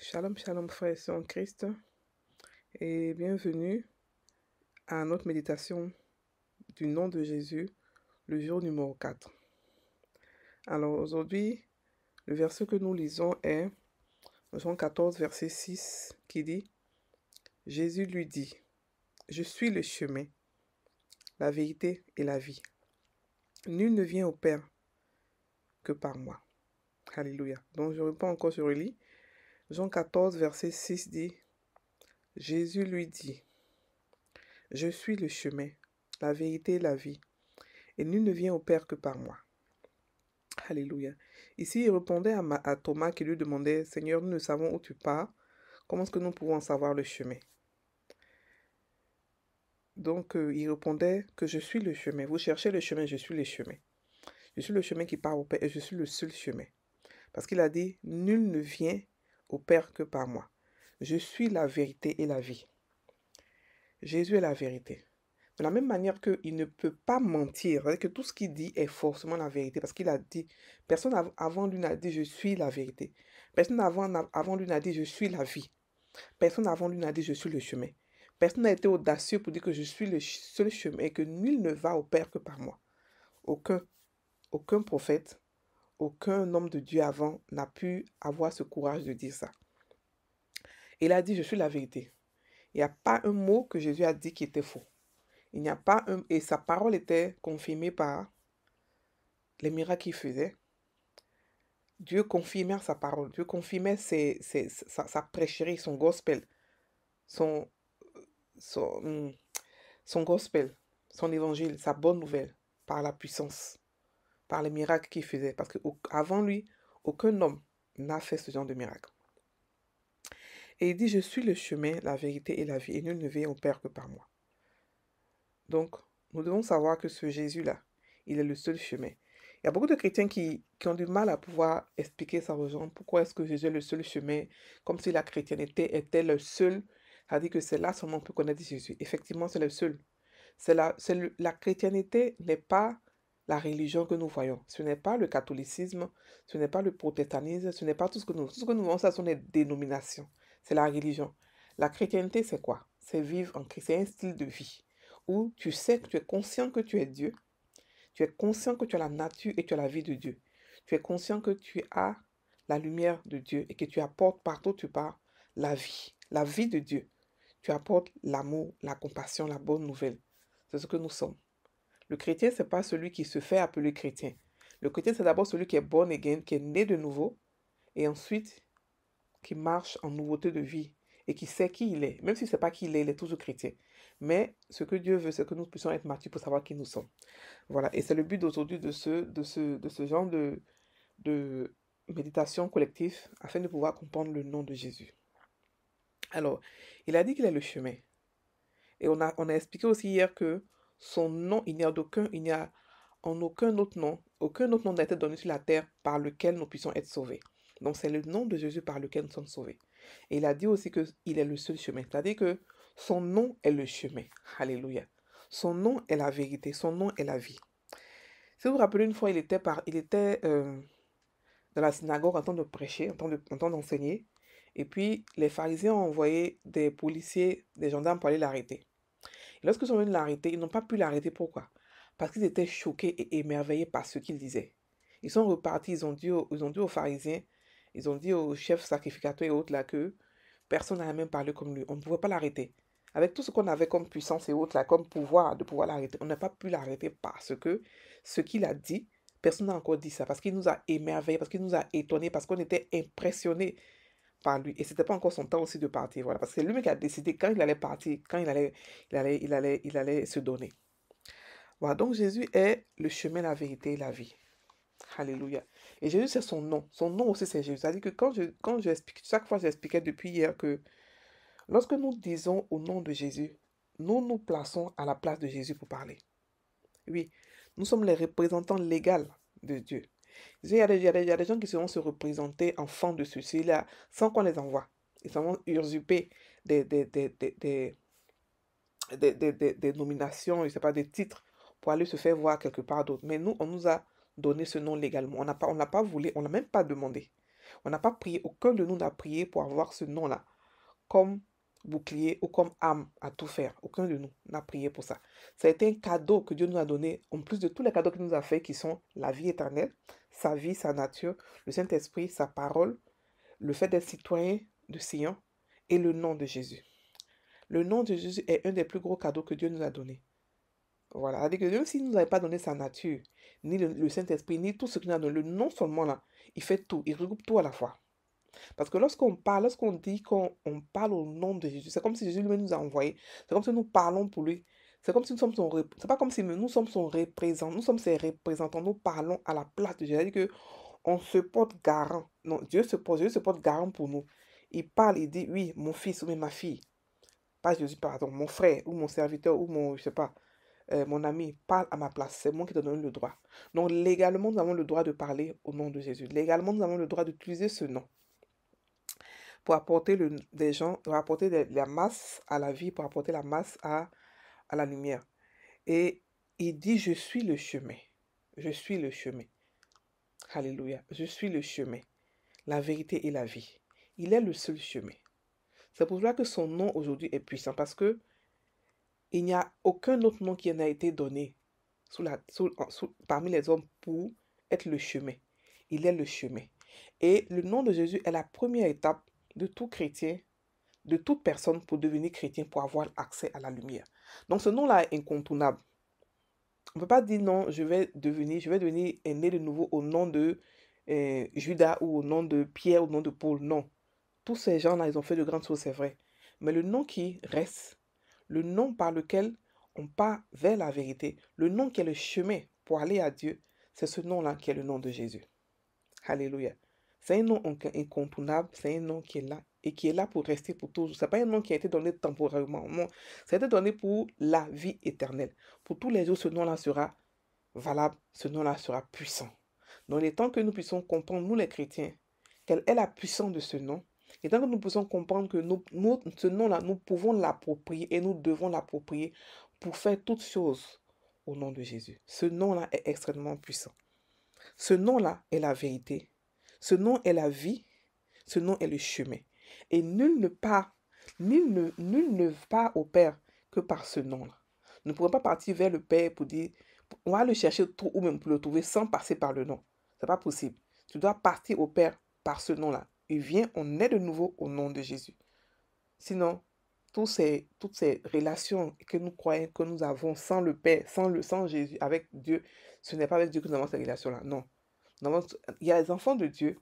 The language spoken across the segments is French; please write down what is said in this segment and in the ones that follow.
Shalom, shalom, frères et sœurs en Christ, et bienvenue à notre méditation du nom de Jésus, le jour numéro 4. Alors aujourd'hui, le verset que nous lisons est Jean 14, verset 6, qui dit Jésus lui dit Je suis le chemin, la vérité et la vie. Nul ne vient au Père que par moi. Alléluia. Donc je reprends encore sur le lit. Jean 14, verset 6 dit, Jésus lui dit, Je suis le chemin, la vérité et la vie, et nul ne vient au Père que par moi. Alléluia. Ici, il répondait à, Thomas qui lui demandait, Seigneur, nous ne savons où tu pars, comment est-ce que nous pouvons savoir le chemin donc, euh, il répondait que je suis le chemin. Vous cherchez le chemin, je suis le chemin. Je suis le chemin qui part au Père et je suis le seul chemin. Parce qu'il a dit, nul ne vient au Père que par moi. Je suis la vérité et la vie. Jésus est la vérité. De la même manière qu'il ne peut pas mentir, que tout ce qu'il dit est forcément la vérité, parce qu'il a dit, personne avant lui n'a dit je suis la vérité. Personne avant, lui n'a dit je suis la vie. Personne avant lui n'a dit je suis le chemin. Personne n'a été audacieux pour dire que je suis le seul chemin et que nul ne va au Père que par moi. Aucun, aucun prophète, aucun homme de Dieu avant n'a pu avoir ce courage de dire ça. Il a dit, je suis la vérité. Il n'y a pas un mot que Jésus a dit qui était faux. Il n'y a pas un... Et sa parole était confirmée par les miracles qu'il faisait. Dieu confirmait sa parole. Dieu confirmait sa, sa, prêcherie, son gospel. Son, son, son gospel, son évangile, sa bonne nouvelle par la puissance par les miracles qu'il faisait. Parce qu'avant lui, aucun homme n'a fait ce genre de miracle. Et il dit, je suis le chemin, la vérité et la vie, et nul ne vient au Père que par moi. Donc, nous devons savoir que ce Jésus-là, il est le seul chemin. Il y a beaucoup de chrétiens qui, ont du mal à pouvoir expliquer sa aux Pourquoi est-ce que Jésus est le seul chemin Comme si la chrétienté était le seul. cest dit que c'est là seulement qu'on a connaître Jésus. Effectivement, c'est le seul. C'est la chrétienté n'est pas la religion que nous voyons. Ce n'est pas le catholicisme, ce n'est pas le protestantisme, ce n'est pas tout ce que nous Tout ce que nous voyons, ça sont les dénominations. C'est la religion. La chrétienté, c'est quoi C'est vivre en chrétien, C'est un style de vie où tu sais que tu es conscient que tu es Dieu. Tu es conscient que tu as la nature et tu as la vie de Dieu. Tu es conscient que tu as la lumière de Dieu et que tu apportes partout où tu pars la vie, la vie de Dieu. Tu apportes l'amour, la compassion, la bonne nouvelle. C'est ce que nous sommes. Le chrétien, ce n'est pas celui qui se fait appeler chrétien. Le chrétien, c'est d'abord celui qui est born again, qui est né de nouveau, et ensuite qui marche en nouveauté de vie et qui sait qui il est. Même si c'est pas qui il est, il est toujours chrétien. Mais ce que Dieu veut, c'est que nous puissions être matures pour savoir qui nous sommes. Voilà, et c'est le but d'aujourd'hui de ce, de, ce, de ce genre de, de méditation collective afin de pouvoir comprendre le nom de Jésus. Alors, il a dit qu'il est le chemin. Et on a, on a expliqué aussi hier que son nom, il n'y a d'aucun, il n'y a en aucun autre nom, aucun autre nom n'a été donné sur la terre par lequel nous puissions être sauvés. Donc c'est le nom de Jésus par lequel nous sommes sauvés. Et il a dit aussi qu'il est le seul chemin. C'est-à-dire que son nom est le chemin. Alléluia. Son nom est la vérité. Son nom est la vie. Si vous vous rappelez, une fois, il était, par, il était euh, dans la synagogue en train de prêcher, en train d'enseigner. et puis, les pharisiens ont envoyé des policiers, des gendarmes pour aller l'arrêter lorsque ils venus l'arrêter, ils n'ont pas pu l'arrêter. Pourquoi Parce qu'ils étaient choqués et émerveillés par ce qu'il disait. Ils sont repartis, ils ont dit aux, pharisiens, ils ont dit aux chefs sacrificateurs et autres là que personne n'a même parlé comme lui. On ne pouvait pas l'arrêter. Avec tout ce qu'on avait comme puissance et autres là, comme pouvoir de pouvoir l'arrêter, on n'a pas pu l'arrêter parce que ce qu'il a dit, personne n'a encore dit ça, parce qu'il nous a émerveillés, parce qu'il nous a étonnés, parce qu'on était impressionnés par lui. Et c'était pas encore son temps aussi de partir, voilà. Parce que c'est lui qui a décidé quand il allait partir, quand il allait, il allait, il allait, il allait se donner. Voilà, donc Jésus est le chemin, la vérité et la vie. Alléluia. Et Jésus, c'est son nom. Son nom aussi, c'est Jésus. C'est-à-dire que quand je, quand chaque fois j'expliquais depuis hier que lorsque nous disons au nom de Jésus, nous nous plaçons à la place de Jésus pour parler. Oui, nous sommes les représentants légaux de Dieu. Il y, a des, il, y des, gens qui vont se représenter enfants de ceci-là sans qu'on les envoie. Ils vont usurpés des, des, nominations, je sais pas, des titres pour aller se faire voir quelque part d'autre. Mais nous, on nous a donné ce nom légalement. On n'a pas, on l'a pas voulu, on n'a même pas demandé. On n'a pas prié, aucun de nous n'a prié pour avoir ce nom-là comme bouclier ou comme âme à tout faire. Aucun de nous n'a prié pour ça. Ça a été un cadeau que Dieu nous a donné, en plus de tous les cadeaux qu'il nous a fait, qui sont la vie éternelle, sa vie, sa nature, le Saint-Esprit, sa parole, le fait d'être citoyen de Sion et le nom de Jésus. Le nom de Jésus est un des plus gros cadeaux que Dieu nous a donné. Voilà, même s'il ne nous avait pas donné sa nature, ni le, Saint-Esprit, ni tout ce qu'il nous a donné, le nom seulement là, il fait tout, il regroupe tout à la fois. Parce que lorsqu'on parle, lorsqu'on dit qu'on parle au nom de Jésus, c'est comme si Jésus lui-même nous a envoyé C'est comme si nous parlons pour lui. C'est comme si nous sommes son C'est pas comme si nous sommes son représentant. Nous sommes ses représentants. Nous parlons à la place de Jésus. C'est-à-dire qu'on se porte garant. Non, Dieu se porte, Dieu porte garant pour nous. Il parle, il dit, oui, mon fils ou ma fille. Pas Jésus, pardon, mon frère ou mon serviteur ou mon, je sais pas, euh, mon ami, parle à ma place. C'est moi qui te donne le droit. Donc, légalement, nous avons le droit de parler au nom de Jésus. Légalement, nous avons le droit d'utiliser ce nom pour apporter des gens, pour apporter la masse à la vie, pour apporter la masse à, à la lumière. Et il dit, je suis le chemin. Je suis le chemin. Alléluia. Je suis le chemin, la vérité et la vie. Il est le seul chemin. C'est pour cela que son nom aujourd'hui est puissant, parce que il n'y a aucun autre nom qui en a été donné sous la, parmi les hommes pour être le chemin. Il est le chemin. Et le nom de Jésus est la première étape de tout chrétien, de toute personne pour devenir chrétien, pour avoir accès à la lumière. Donc ce nom-là est incontournable. On ne peut pas dire non, je vais devenir, je vais devenir né de nouveau au nom de euh, Judas ou au nom de Pierre, ou au nom de Paul. Non. Tous ces gens-là, ils ont fait de grandes choses, c'est vrai. Mais le nom qui reste, le nom par lequel on part vers la vérité, le nom qui est le chemin pour aller à Dieu, c'est ce nom-là qui est le nom de Jésus. Alléluia. C'est un nom incontournable, c'est un nom qui est là et qui est là pour rester pour toujours. Ce n'est pas un nom qui a été donné temporairement, non. Ça a été donné pour la vie éternelle. Pour tous les jours, ce nom-là sera valable, ce nom-là sera puissant. Dans les temps que nous puissions comprendre, nous les chrétiens, quelle est la puissance de ce nom, et tant que nous puissions comprendre que nous, ce nom-là, nous pouvons l'approprier et nous devons l'approprier pour faire toutes choses au nom de Jésus. Ce nom-là est extrêmement puissant. Ce nom-là est la vérité. Ce nom est la vie, ce nom est le chemin. Et nul ne part, nul ne, nul ne part au Père que par ce nom-là. Nous ne pourrons pas partir vers le Père pour dire, on va le chercher tout ou même pour le trouver sans passer par le nom. Ce n'est pas possible. Tu dois partir au Père par ce nom-là. Et vient, on est de nouveau au nom de Jésus. Sinon, toutes ces, toutes ces relations que nous croyons que nous avons sans le Père, sans le sans Jésus, avec Dieu, ce n'est pas avec Dieu que nous avons ces relations-là. Non, il y a les enfants de Dieu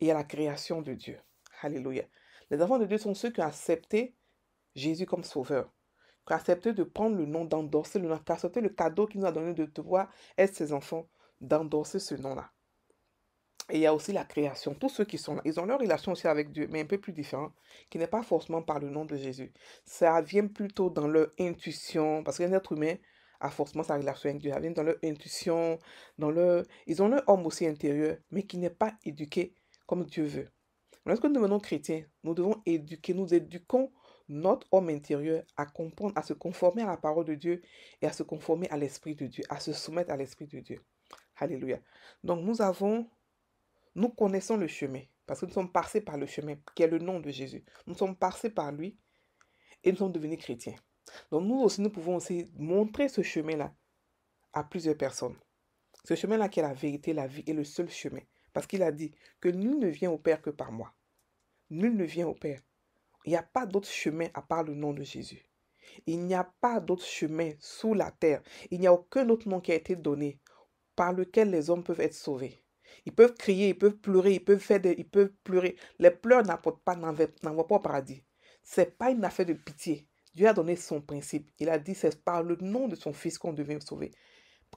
et il y a la création de Dieu. Alléluia. Les enfants de Dieu sont ceux qui ont accepté Jésus comme sauveur, qui ont accepté de prendre le nom, d'endorser le nom, qui ont accepté le cadeau qu'il nous a donné de voir être ses enfants, d'endorser ce nom-là. Et il y a aussi la création. Tous ceux qui sont là, ils ont leur relation aussi avec Dieu, mais un peu plus différent, qui n'est pas forcément par le nom de Jésus. Ça vient plutôt dans leur intuition, parce qu'un être humain, à forcément sa relation avec Dieu. Ils vient dans leur intuition, dans leur... Ils ont leur homme aussi intérieur, mais qui n'est pas éduqué comme Dieu veut. Lorsque nous devenons chrétiens, nous devons éduquer, nous éduquons notre homme intérieur à comprendre, à se conformer à la parole de Dieu et à se conformer à l'Esprit de Dieu, à se soumettre à l'Esprit de Dieu. Alléluia. Donc nous avons, nous connaissons le chemin, parce que nous sommes passés par le chemin, qui est le nom de Jésus. Nous sommes passés par lui et nous sommes devenus chrétiens. Donc nous aussi, nous pouvons aussi montrer ce chemin-là à plusieurs personnes. Ce chemin-là qui est la vérité, la vie, est le seul chemin. Parce qu'il a dit que nul ne vient au Père que par moi. Nul ne vient au Père. Il n'y a pas d'autre chemin à part le nom de Jésus. Il n'y a pas d'autre chemin sous la terre. Il n'y a aucun autre nom qui a été donné par lequel les hommes peuvent être sauvés. Ils peuvent crier, ils peuvent pleurer, ils peuvent faire des, ils peuvent pleurer. Les pleurs n'apportent pas, n'envoient pas au paradis. C'est pas une affaire de pitié. Dieu a donné son principe. Il a dit c'est par le nom de son fils qu'on devient sauvé.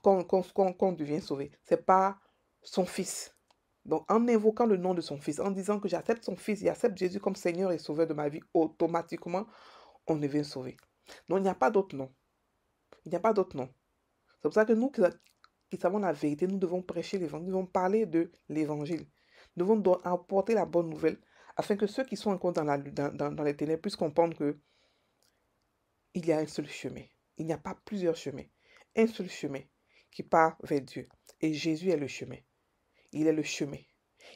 Qu'on devient sauvé. C'est par son fils. Donc en invoquant le nom de son fils, en disant que j'accepte son fils, j'accepte Jésus comme Seigneur et Sauveur de ma vie, automatiquement, on devient sauvé. Donc il n'y a pas d'autre nom. Il n'y a pas d'autre nom. C'est pour ça que nous qui, savons la vérité, nous devons prêcher l'évangile, nous devons parler de l'évangile. Nous devons apporter la bonne nouvelle afin que ceux qui sont encore dans, dans les ténèbres puissent comprendre que il y a un seul chemin. Il n'y a pas plusieurs chemins. Un seul chemin qui part vers Dieu. Et Jésus est le chemin. Il est le chemin.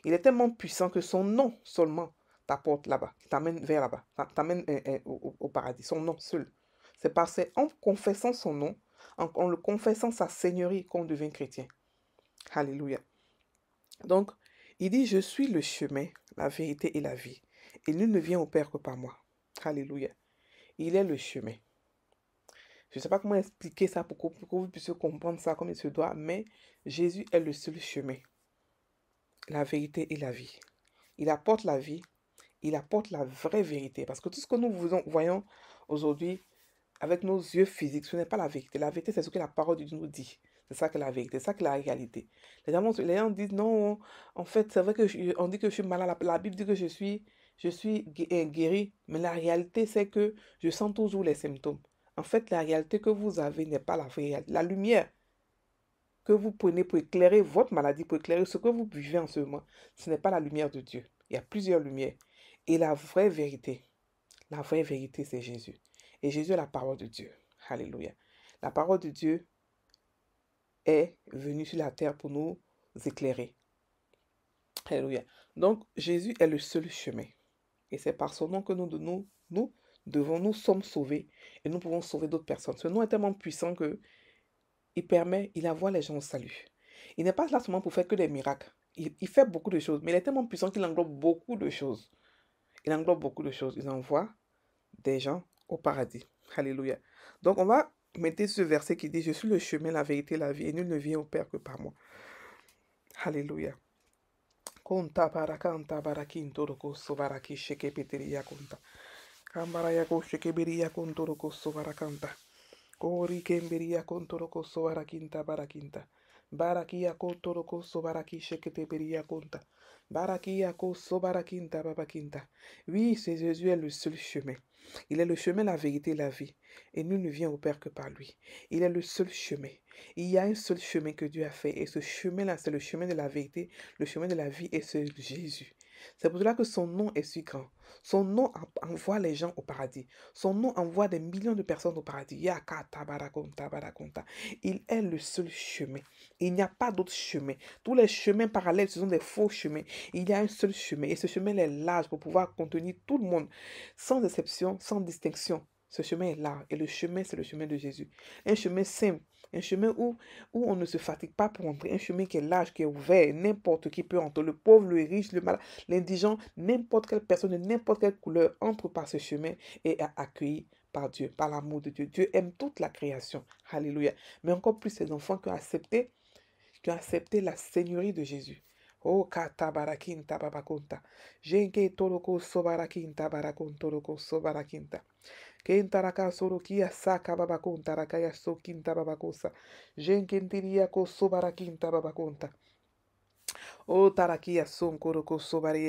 Il est tellement puissant que son nom seulement t'apporte là-bas, t'amène vers là-bas, t'amène euh, euh, au, paradis. Son nom seul. C'est parce qu'en confessant son nom, en, en le confessant sa seigneurie, qu'on devient chrétien. Alléluia. Donc, il dit, je suis le chemin, la vérité et la vie. Et nul ne vient au Père que par moi. Alléluia. Il est le chemin. Je ne sais pas comment expliquer ça pour que, vous puissiez comprendre ça comme il se doit, mais Jésus est le seul chemin, la vérité et la vie. Il apporte la vie, il apporte la vraie vérité. Parce que tout ce que nous voyons aujourd'hui avec nos yeux physiques, ce n'est pas la vérité. La vérité, c'est ce que la parole de Dieu nous dit. C'est ça que la vérité, c'est ça que la réalité. Les gens, les disent non, en fait, c'est vrai qu'on dit que je suis malade. La, Bible dit que je suis, je suis euh, guéri, mais la réalité, c'est que je sens toujours les symptômes. En fait, la réalité que vous avez n'est pas la vraie réalité. La lumière que vous prenez pour éclairer votre maladie, pour éclairer ce que vous buvez en ce moment, ce n'est pas la lumière de Dieu. Il y a plusieurs lumières. Et la vraie vérité, la vraie vérité, c'est Jésus. Et Jésus est la parole de Dieu. Alléluia. La parole de Dieu est venue sur la terre pour nous éclairer. Alléluia. Donc, Jésus est le seul chemin. Et c'est par son nom que nous donnons, nous, devant nous sommes sauvés et nous pouvons sauver d'autres personnes. Ce nom est tellement puissant que il permet, il envoie les gens au salut. Il n'est pas là seulement pour faire que des miracles. Il, fait beaucoup de choses, mais il est tellement puissant qu'il englobe beaucoup de choses. Il englobe beaucoup de choses. Il envoie des gens au paradis. Alléluia. Donc on va mettre ce verset qui dit, je suis le chemin, la vérité, la vie, et nul ne vient au Père que par moi. Alléluia. Kambaraya koshe keberia kontoro koso barakanta. Kori kemberia kontoro koso barakinta barakinta. Barakia kontoro koso baraki sheketeberia konta. Barakia koso barakinta babakinta. Oui, c'est Jésus est le seul chemin. Il est le chemin, la vérité, la vie. Et nous ne vient au Père que par lui. Il est le seul chemin. Il y a un seul chemin que Dieu a fait. Et ce chemin-là, c'est le chemin de la vérité, le chemin de la vie, et c'est Jésus. C'est pour cela que son nom est si grand. Son nom envoie les gens au paradis. Son nom envoie des millions de personnes au paradis. Il est le seul chemin. Il n'y a pas d'autre chemin. Tous les chemins parallèles, ce sont des faux chemins. Il y a un seul chemin et ce chemin est large pour pouvoir contenir tout le monde, sans exception, sans distinction. Ce chemin est large et le chemin, c'est le chemin de Jésus. Un chemin simple un chemin où, où on ne se fatigue pas pour entrer. Un chemin qui est large, qui est ouvert. N'importe qui peut entrer. Le pauvre, le riche, le malade, l'indigent, n'importe quelle personne de n'importe quelle couleur entre par ce chemin et est accueilli par Dieu, par l'amour de Dieu. Dieu aime toute la création. Alléluia. Mais encore plus ces enfants qui ont accepté, qui ont accepté la Seigneurie de Jésus. Oh, kata barakinta Jenke sobarakinta barakon sobarakinta kentaraka sorokia saka babakunta rakaya sokinta babakosa jenkentiria kosobara kinta babakunta Oh Tarakia Sonkoroko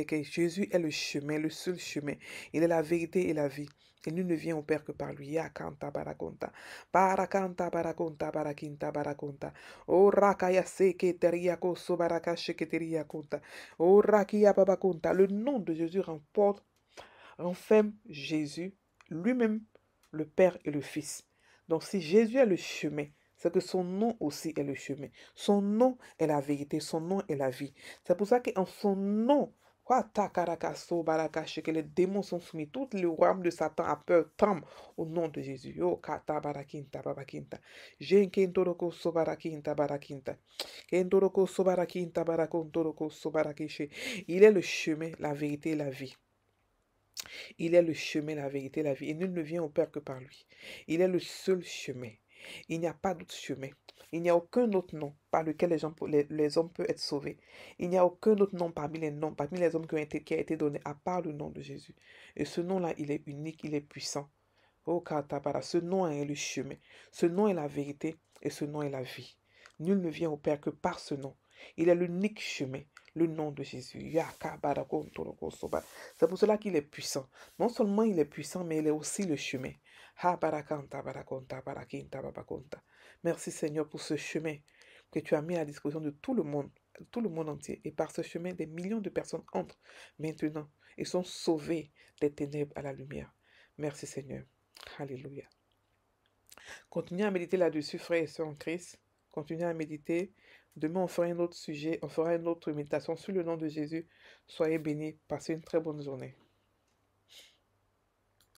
que Jésus est le chemin, le seul chemin. Il est la vérité et la vie. Et nous ne vient au Père que par lui. Yakanta barakonta. Barakanta barakonta barakinta barakonta. O rakaya seke teriako sobaraka sheketeria konta. O rakia babakonta. Le nom de Jésus remporte, renferme Jésus lui-même le Père et le Fils. Donc si Jésus est le chemin, c'est que son nom aussi est le chemin. Son nom est la vérité, son nom est la vie. C'est pour ça qu'en son nom, que les démons sont soumis. Toutes les royaume de Satan a peur, tremble au nom de Jésus. Il est le chemin, la vérité et la vie. Il est le chemin, la vérité, la vie. Et nul ne vient au Père que par lui. Il est le seul chemin. Il n'y a pas d'autre chemin. Il n'y a aucun autre nom par lequel les, hommes peuvent être sauvés. Il n'y a aucun autre nom parmi les noms, parmi les hommes qui, ont été, qui a été donné, à part le nom de Jésus. Et ce nom-là, il est unique, il est puissant. Oh, ce nom est le chemin. Ce nom est la vérité et ce nom est la vie. Nul ne vient au Père que par ce nom. Il est l'unique chemin, le nom de Jésus. C'est pour cela qu'il est puissant. Non seulement il est puissant, mais il est aussi le chemin. Merci Seigneur pour ce chemin que tu as mis à disposition de tout le monde, tout le monde entier. Et par ce chemin, des millions de personnes entrent maintenant et sont sauvées des ténèbres à la lumière. Merci Seigneur. Alléluia. Continuez à méditer là-dessus, frères et sœurs en Christ. Continuez à méditer Demain, on fera un autre sujet, on fera une autre méditation sous le nom de Jésus. Soyez bénis, passez une très bonne journée.